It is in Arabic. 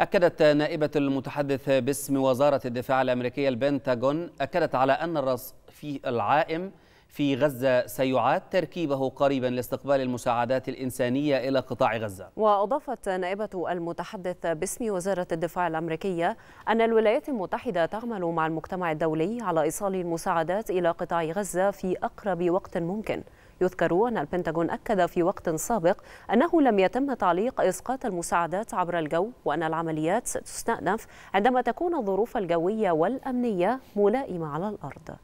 أكدت نائبة المتحدث باسم وزارة الدفاع الأمريكية البنتاغون أكدت على أن الرصيف العائم في غزة سيعاد تركيبه قريبا لاستقبال المساعدات الإنسانية إلى قطاع غزة وأضافت نائبة المتحدث باسم وزارة الدفاع الأمريكية أن الولايات المتحدة تعمل مع المجتمع الدولي على إيصال المساعدات إلى قطاع غزة في أقرب وقت ممكن يذكر أن البنتاغون أكد في وقت سابق أنه لم يتم تعليق إسقاط المساعدات عبر الجو وأن العمليات ستستأنف عندما تكون الظروف الجوية والأمنية ملائمة على الأرض